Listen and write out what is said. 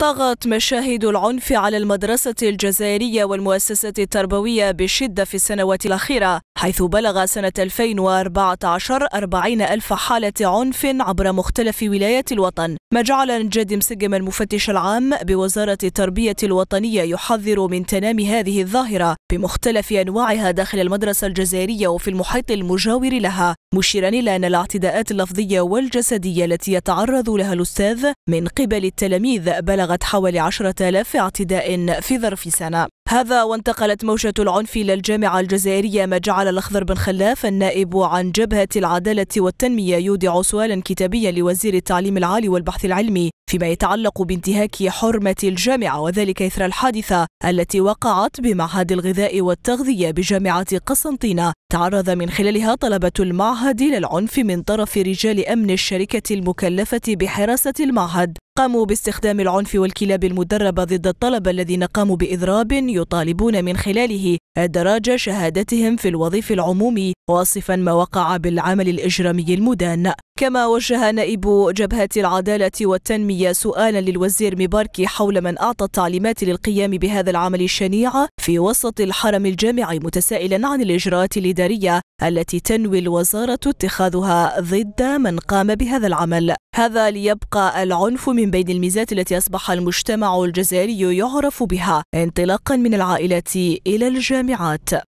طغت مشاهد العنف على المدرسة الجزائرية والمؤسسة التربوية بشدة في السنوات الأخيرة حيث بلغ سنة 2014 40 ألف حالة عنف عبر مختلف ولايات الوطن ما جعل نجاد مسجم المفتش العام بوزارة التربية الوطنية يحذر من تنامي هذه الظاهرة بمختلف أنواعها داخل المدرسة الجزائرية وفي المحيط المجاور لها مشيرا إلى أن الاعتداءات اللفظية والجسدية التي يتعرض لها الأستاذ من قبل التلاميذ بلغ بلغت حوالي 10000 اعتداء في ظرف سنة هذا وانتقلت موجة العنف إلى الجامعة الجزائرية ما جعل الأخضر بن خلاف النائب عن جبهة العدالة والتنمية يودع سؤالا كتابيا لوزير التعليم العالي والبحث العلمي فيما يتعلق بانتهاك حرمة الجامعة وذلك إثر الحادثة التي وقعت بمعهد الغذاء والتغذية بجامعة قسنطينة تعرض من خلالها طلبة المعهد للعنف من طرف رجال أمن الشركة المكلفة بحراسة المعهد قاموا باستخدام العنف والكلاب المدربة ضد الطلبة الذين قاموا بإضراب يطالبون من خلاله أدراج شهادتهم في الوظيف العمومي واصفا ما وقع بالعمل الإجرامي المدان كما وجه نائب جبهة العدالة والتنمية سؤالا للوزير مباركي حول من أعطى التعليمات للقيام بهذا العمل الشنيع في وسط الحرم الجامعي متسائلا عن الإجراءات الإدارية التي تنوي الوزارة اتخاذها ضد من قام بهذا العمل هذا ليبقى العنف من بين الميزات التي أصبح المجتمع الجزائري يعرف بها انطلاقا من العائلات إلى الجامعات